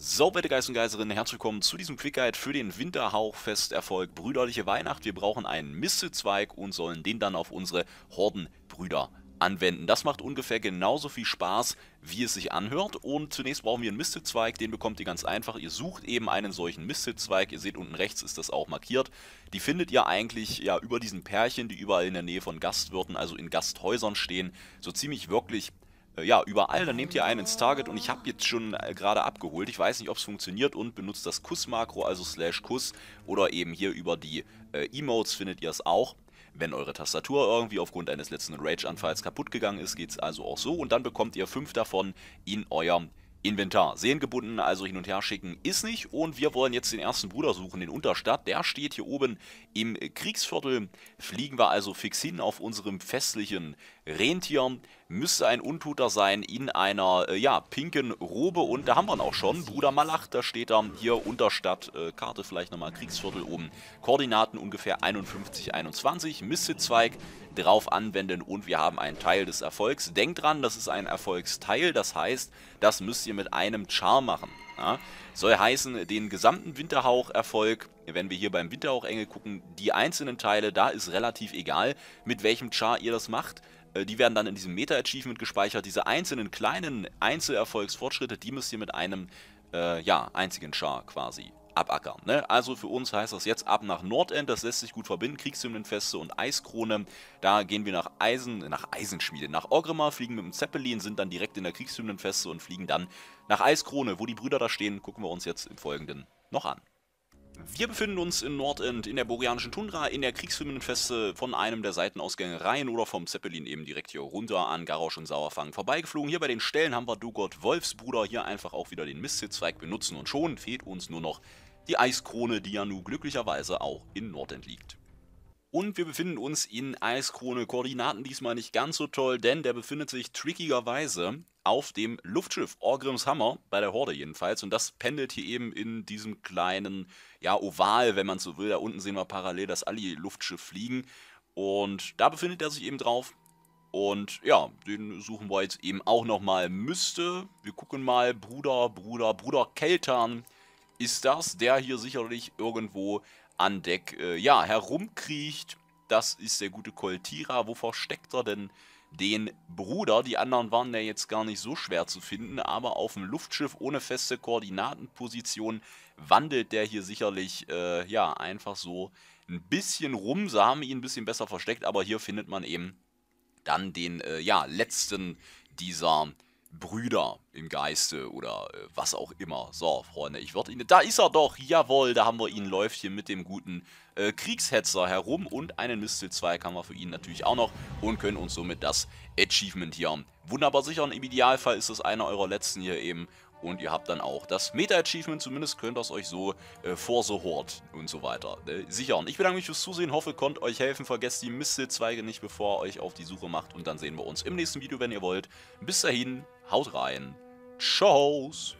So, werte Geister und Geiserinnen, herzlich willkommen zu diesem Quick Guide für den Winterhauchfesterfolg Brüderliche Weihnacht. Wir brauchen einen Mistelzweig und sollen den dann auf unsere Hordenbrüder anwenden. Das macht ungefähr genauso viel Spaß, wie es sich anhört. Und zunächst brauchen wir einen Mistelzweig, den bekommt ihr ganz einfach. Ihr sucht eben einen solchen Mistelzweig, ihr seht unten rechts ist das auch markiert. Die findet ihr eigentlich ja über diesen Pärchen, die überall in der Nähe von Gastwirten, also in Gasthäusern stehen. So ziemlich wirklich äh, ja, überall. Dann nehmt ihr einen ins Target und ich habe jetzt schon äh, gerade abgeholt. Ich weiß nicht, ob es funktioniert und benutzt das Kuss-Makro, also Slash Kuss oder eben hier über die äh, Emotes findet ihr es auch. Wenn eure Tastatur irgendwie aufgrund eines letzten Rage-Anfalls kaputt gegangen ist, geht es also auch so und dann bekommt ihr fünf davon in eurem Inventar. Sehen also hin und her schicken ist nicht. Und wir wollen jetzt den ersten Bruder suchen, den Unterstadt. Der steht hier oben im Kriegsviertel. Fliegen wir also fix hin auf unserem festlichen Rentier. Müsste ein Untuter sein in einer, äh, ja, pinken Robe. Und da haben wir ihn auch schon. Bruder Malach, da steht er. Hier Unterstadt, äh, Karte vielleicht nochmal, Kriegsviertel oben. Koordinaten ungefähr 51, 21. Mistzweig drauf anwenden und wir haben einen Teil des Erfolgs. Denkt dran, das ist ein Erfolgsteil, das heißt, das müsst ihr mit einem Char machen. Ja? Soll heißen, den gesamten Winterhauch-Erfolg, wenn wir hier beim Winterhauch-Engel gucken, die einzelnen Teile, da ist relativ egal, mit welchem Char ihr das macht. Äh, die werden dann in diesem Meta-Achievement gespeichert. Diese einzelnen kleinen Einzelerfolgsfortschritte, die müsst ihr mit einem äh, ja, einzigen Char quasi abackern. Ne? Also für uns heißt das jetzt ab nach Nordend, das lässt sich gut verbinden, Kriegshymnenfeste und Eiskrone. Da gehen wir nach Eisen, nach Eisenschmiede, nach Orgrimmar, fliegen mit dem Zeppelin, sind dann direkt in der Kriegshymnenfeste und fliegen dann nach Eiskrone. Wo die Brüder da stehen, gucken wir uns jetzt im Folgenden noch an. Wir befinden uns in Nordend, in der boreanischen Tundra, in der Kriegsfilmenfeste von einem der Seitenausgänge rein oder vom Zeppelin eben direkt hier runter an Garrosch und Sauerfang vorbeigeflogen. Hier bei den Stellen haben wir Dugott Wolfsbruder, hier einfach auch wieder den Mistzweig benutzen und schon fehlt uns nur noch die Eiskrone, die ja nun glücklicherweise auch in Nordend liegt. Und wir befinden uns in Eiskrone, Koordinaten diesmal nicht ganz so toll, denn der befindet sich trickigerweise auf dem Luftschiff Orgrims Hammer, bei der Horde jedenfalls. Und das pendelt hier eben in diesem kleinen, ja, Oval, wenn man so will. Da unten sehen wir parallel das Alli-Luftschiff fliegen. Und da befindet er sich eben drauf. Und ja, den suchen wir jetzt eben auch nochmal. Müsste, wir gucken mal, Bruder, Bruder, Bruder Keltern ist das, der hier sicherlich irgendwo an Deck äh, ja, herumkriecht. Das ist der gute Coltira. Wo versteckt er denn den Bruder? Die anderen waren ja jetzt gar nicht so schwer zu finden, aber auf dem Luftschiff ohne feste Koordinatenposition wandelt der hier sicherlich äh, ja, einfach so ein bisschen rum. Sie haben ihn ein bisschen besser versteckt, aber hier findet man eben dann den äh, ja, letzten dieser Brüder im Geiste oder äh, was auch immer. So, Freunde, ich würde Ihnen... Da ist er doch! Jawohl, da haben wir ihn. Läuft hier mit dem guten äh, Kriegshetzer herum und einen Mistel 2 haben wir für ihn natürlich auch noch und können uns somit das Achievement hier wunderbar sichern. Im Idealfall ist das einer eurer letzten hier eben und ihr habt dann auch das Meta-Achievement, zumindest könnt ihr es euch so äh, vor so Hort und so weiter äh, sichern. Ich bedanke mich fürs Zusehen, hoffe, konnte euch helfen. Vergesst die Mistelzweige nicht, bevor ihr euch auf die Suche macht und dann sehen wir uns im nächsten Video, wenn ihr wollt. Bis dahin, haut rein, tschauß!